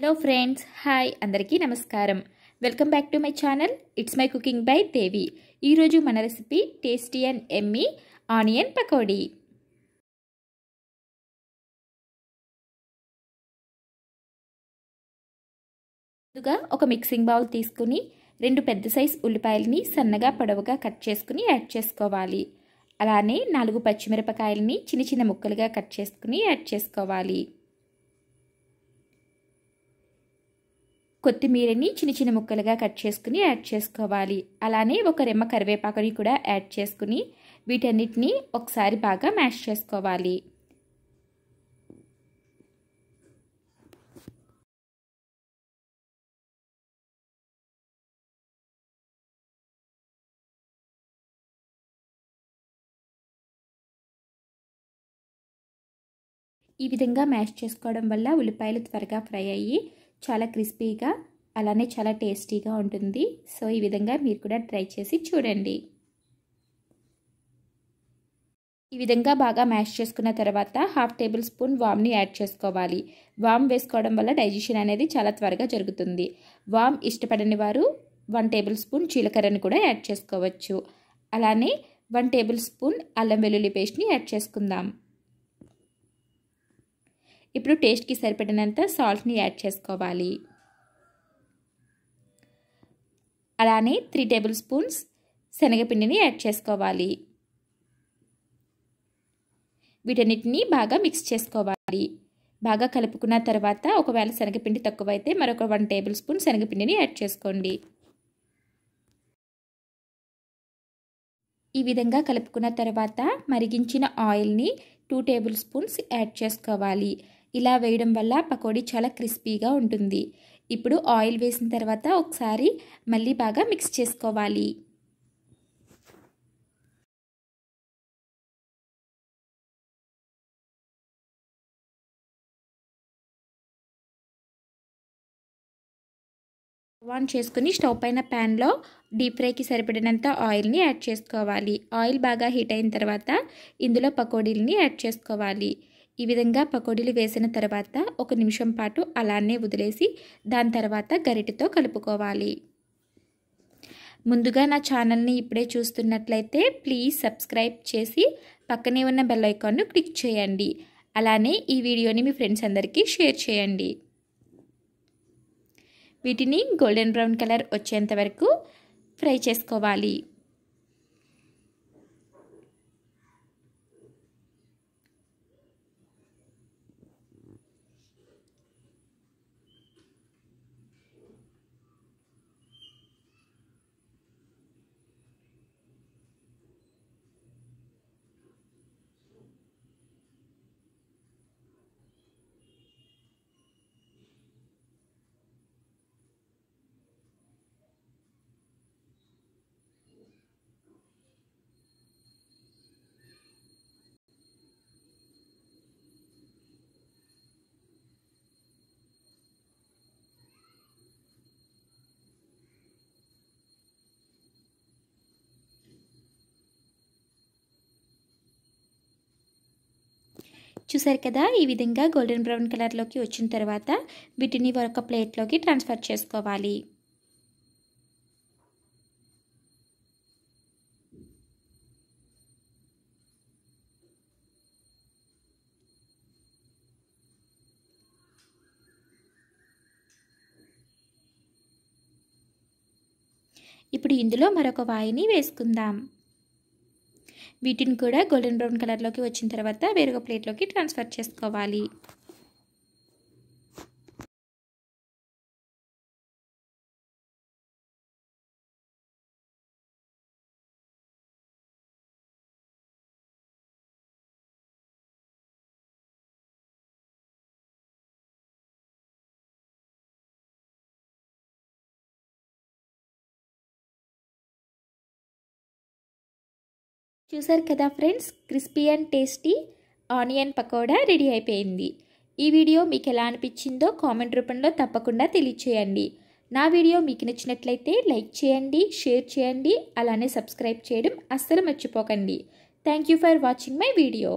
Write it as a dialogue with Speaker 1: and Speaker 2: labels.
Speaker 1: hello friends hi అందరికీ నమస్కారం welcome back to my channel it's my cooking
Speaker 2: by Devi ఈరోజు మన recipe tasty and yummy onion pakodi ముందుగా ఒక మిక్సింగ్ బౌల్ తీసుకుని రెండు పెద్ద సైజ్
Speaker 1: ఉల్లిపాయలని సన్నగా పొడవుగా కట్ చేసుకుని యాడ్ చేసుకోవాలి అలానే నాలుగు పచ్చిమిరపకాయలని చిన్న చిన్న ముక్కలుగా కట్ చేసుకుని యాడ్ చేసుకోవాలి కొత్తిమీరని చిన్న చిన్న ముక్కలుగా కట్ చేసుకుని యాడ్ చేసుకోవాలి అలానే ఒక రెమ్మ కరివేపాకుని కూడా యాడ్ చేసుకుని వీటన్నిటిని ఒకసారి బాగా
Speaker 2: మ్యాష్ చేసుకోవాలి ఈ విధంగా మ్యాష్ చేసుకోవడం వల్ల ఉల్లిపాయలు త్వరగా ఫ్రై
Speaker 1: అయ్యి చాలా క్రిస్పీగా అలానే చాలా టేస్టీగా ఉంటుంది సో ఈ విధంగా మీరు కూడా ట్రై చేసి చూడండి ఈ విధంగా బాగా మ్యాష్ చేసుకున్న తర్వాత హాఫ్ టేబుల్ స్పూన్ వామ్ని యాడ్ చేసుకోవాలి వామ్ వేసుకోవడం వల్ల డైజెషన్ అనేది చాలా త్వరగా జరుగుతుంది వామ్ ఇష్టపడని వారు వన్ టేబుల్ స్పూన్ చీలకర్రని కూడా యాడ్ చేసుకోవచ్చు అలానే వన్ టేబుల్ స్పూన్ అల్లం వెల్లుల్లి పేస్ట్ని యాడ్ చేసుకుందాం ఇప్పుడు టేస్ట్కి సరిపడినంత సాల్ట్ని యాడ్ చేసుకోవాలి అలానే త్రీ టేబుల్ స్పూన్స్ శనగపిండిని యాడ్ చేసుకోవాలి వీటన్నిటిని బాగా మిక్స్ చేసుకోవాలి బాగా కలుపుకున్న తర్వాత ఒకవేళ శనగపిండి తక్కువైతే మరొక వన్ టేబుల్ స్పూన్ శనగపిండిని యాడ్ చేసుకోండి ఈ విధంగా కలుపుకున్న తర్వాత మరిగించిన ఆయిల్ని టూ టేబుల్ స్పూన్స్ యాడ్ చేసుకోవాలి ఇలా వేయడం వల్ల పకోడీ చాలా క్రిస్పీగా ఉంటుంది ఇప్పుడు ఆయిల్ వేసిన తర్వాత ఒకసారి మళ్ళీ బాగా మిక్స్ చేసుకోవాలి
Speaker 2: ఆన్ చేసుకుని స్టవ్ పైన ప్యాన్లో డీప్
Speaker 1: ఫ్రైకి సరిపడినంత ఆయిల్ని యాడ్ చేసుకోవాలి ఆయిల్ బాగా హీట్ అయిన తర్వాత ఇందులో పకోడీలని యాడ్ చేసుకోవాలి ఈ విధంగా పకోడీలు వేసిన తర్వాత ఒక నిమిషం పాటు అలానే వదిలేసి దాని తర్వాత గరిటితో కలుపుకోవాలి ముందుగా నా ఛానల్ని ఇప్పుడే చూస్తున్నట్లయితే ప్లీజ్ సబ్స్క్రైబ్ చేసి పక్కనే ఉన్న బెల్ ఐకాన్ను క్లిక్ చేయండి అలానే ఈ వీడియోని మీ ఫ్రెండ్స్ అందరికీ షేర్ చేయండి వీటిని గోల్డెన్ బ్రౌన్ కలర్ వచ్చేంత వరకు ఫ్రై చేసుకోవాలి చూసారు కదా ఈ విధంగా గోల్డెన్ బ్రౌన్ కలర్లోకి వచ్చిన తర్వాత వీటిని ఒక ప్లేట్లోకి ట్రాన్స్ఫర్ చేసుకోవాలి ఇప్పుడు ఇందులో మరొక వాయిని వేసుకుందాం వీటిని కూడా గోల్డెన్ బ్రౌన్ కలర్లోకి వచ్చిన
Speaker 2: తర్వాత వేరొక ప్లేట్లోకి ట్రాన్స్ఫర్ చేసుకోవాలి చూసారు కదా friends crispy and tasty
Speaker 1: onion pakoda ready అయిపోయింది ఈ వీడియో మీకు ఎలా అనిపించిందో కామెంట్ రూపంలో తప్పకుండా తెలియచేయండి నా వీడియో మీకు నచ్చినట్లయితే లైక్ చేయండి షేర్ చేయండి అలానే సబ్స్క్రైబ్ చేయడం అస్సలు మర్చిపోకండి thank for watching my video